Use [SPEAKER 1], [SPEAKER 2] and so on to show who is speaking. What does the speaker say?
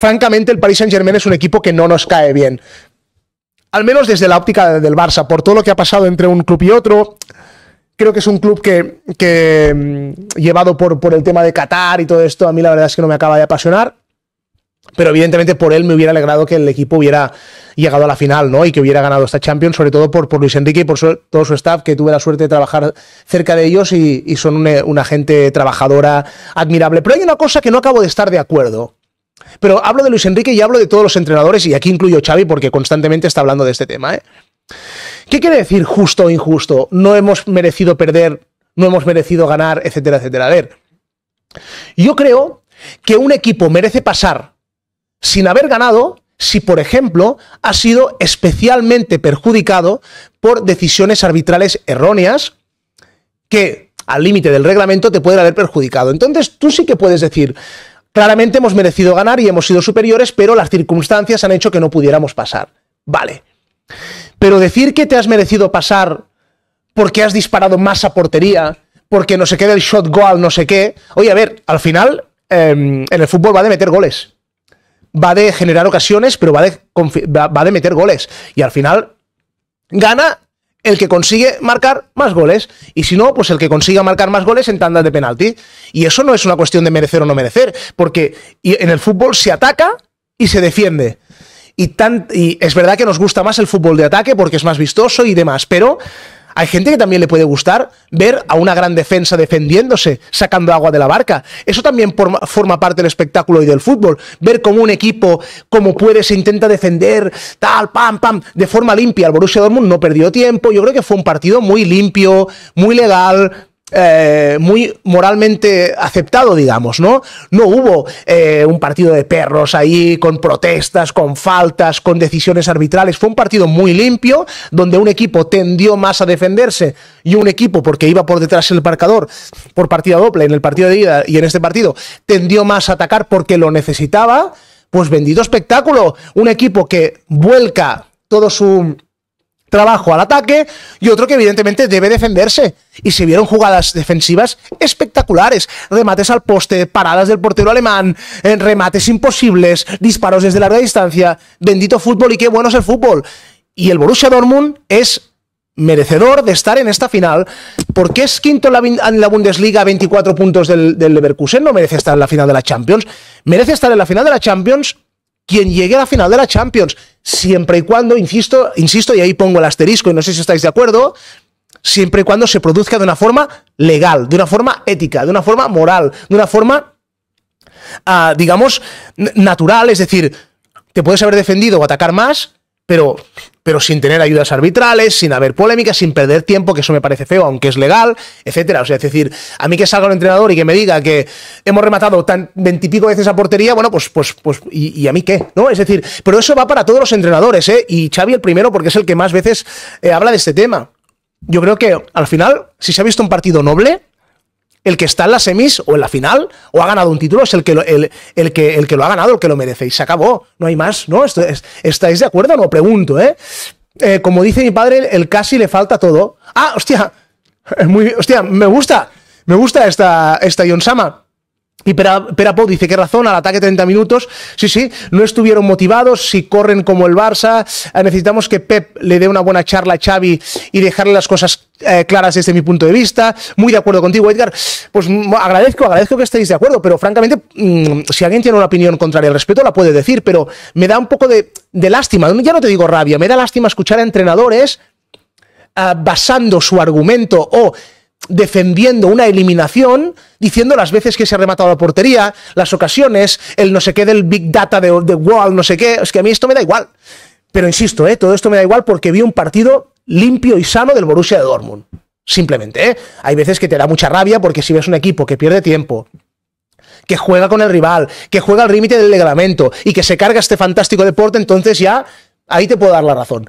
[SPEAKER 1] francamente el Paris Saint-Germain es un equipo que no nos cae bien. Al menos desde la óptica del Barça, por todo lo que ha pasado entre un club y otro. Creo que es un club que, mm, llevado por, el tema de Qatar y todo esto, a mí la verdad es que no me acaba de apasionar. Pero evidentemente por él me hubiera alegrado que el equipo hubiera llegado a la final, ¿no? Y que hubiera ganado esta Champions, sobre todo por, Luis Enrique y por todo su staff, que tuve la suerte de trabajar cerca de ellos y, son una gente trabajadora admirable. Pero hay una cosa que no acabo de estar de acuerdo. Pero hablo de Luis Enrique y hablo de todos los entrenadores, y aquí incluyo a Xavi porque constantemente está hablando de este tema. ¿eh? ¿Qué quiere decir justo o injusto? No hemos merecido perder, no hemos merecido ganar, etcétera, etcétera. A ver, yo creo que un equipo merece pasar sin haber ganado si, por ejemplo, ha sido especialmente perjudicado por decisiones arbitrales erróneas que al límite del reglamento te pueden haber perjudicado. Entonces tú sí que puedes decir, Claramente hemos merecido ganar y hemos sido superiores, pero las circunstancias han hecho que no pudiéramos pasar. Vale. Pero decir que te has merecido pasar porque has disparado más a portería, porque no se queda el shot goal, no sé qué. Oye, a ver, al final, em, en el fútbol va de meter goles. Va de generar ocasiones, pero va va de meter goles. Y al final, gana el que consigue marcar más goles. Y si no, pues el que consiga marcar más goles en tandas de penalti. Y eso no es una cuestión de merecer o no merecer, porque en el fútbol se ataca y se defiende. Y, y es verdad que nos gusta más el fútbol de ataque porque es más vistoso y demás, pero hay gente que también le puede gustar ver a una gran defensa defendiéndose, sacando agua de la barca. Eso también forma parte del espectáculo y del fútbol. Ver cómo un equipo, como puede, se intenta defender, tal, pam, pam, de forma limpia. El Borussia Dortmund no perdió tiempo. Yo creo que fue un partido muy limpio, muy legal, eh, muy moralmente aceptado, digamos, ¿no? No hubo eh, un partido de perros ahí con protestas, con faltas, con decisiones arbitrales. Fue un partido muy limpio, donde un equipo tendió más a defenderse y un equipo, porque iba por detrás el marcador por partida doble en el partido de ida y en este partido, tendió más a atacar porque lo necesitaba. Pues vendido espectáculo. Un equipo que vuelca todo su trabajo al ataque y otro que evidentemente debe defenderse. Y se vieron jugadas defensivas espectaculares. Remates al poste, paradas del portero alemán, eh, remates imposibles, disparos desde larga distancia. Bendito fútbol y qué bueno es el fútbol. Y el Borussia Dortmund es merecedor de estar en esta final, porque es quinto en la, Bundesliga, 24 puntos del, del Leverkusen, no merece estar en la final de la Champions, merece estar en la final de la Champions quien llegue a la final de la Champions siempre y cuando, insisto, insisto, y ahí pongo el asterisco y no sé si estáis de acuerdo, siempre y cuando se produzca de una forma legal, de una forma ética, de una forma moral, de una forma, ah, digamos, natural, es decir, te puedes haber defendido o atacar más, pero, sin tener ayudas arbitrales, sin haber polémicas, sin perder tiempo, que eso me parece feo, aunque es legal, etcétera. O sea, es decir, a mí que salga un entrenador y que me diga que hemos rematado tan veintipico veces a portería, bueno, pues, pues, pues, y, a mí qué, ¿no? Es decir, pero eso va para todos los entrenadores, ¿eh? Y Xavi el primero, porque es el que más veces eh, habla de este tema. Yo creo que al final, si se ha visto un partido noble, el que está en la semis o en la final o ha ganado un título es el que lo, el, que, el que lo ha ganado, el que lo merece. Y se acabó. No hay más, ¿no? ¿Estáis de acuerdo? No pregunto, ¿eh? ¿eh? Como dice mi padre, el casi le falta todo. Ah, hostia. Muy, hostia, me gusta. Me gusta esta, esta Sama. Y Perapó dice, ¿qué razón? Al ataque 30 minutos. Sí, sí, no estuvieron motivados, si corren como el Barça. Eh, necesitamos que Pep le dé una buena charla a Xavi y dejarle las cosas eh, claras este desde mi punto de vista. Muy de acuerdo contigo, Edgar. Pues agradezco, agradezco que estéis de acuerdo, pero francamente, mm, si alguien tiene una opinión contraria al respeto, la puede decir, pero me da un poco de, lástima. Ya no te digo rabia, me da lástima escuchar a entrenadores ah, basando su argumento o defendiendo una eliminación, diciendo las veces que se ha rematado la portería, las ocasiones, el no sé qué del Big Data de, Wall, no sé qué. Es que a mí esto me da igual. Pero insisto, eh, todo esto me da igual porque vi un partido limpio y sano del Borussia de Dortmund. Simplemente, ¿eh? Hay veces que te da mucha rabia porque si ves un equipo que pierde tiempo, que juega con el rival, que juega al límite del reglamento y que se carga este fantástico deporte, entonces ya ahí te puedo dar la razón.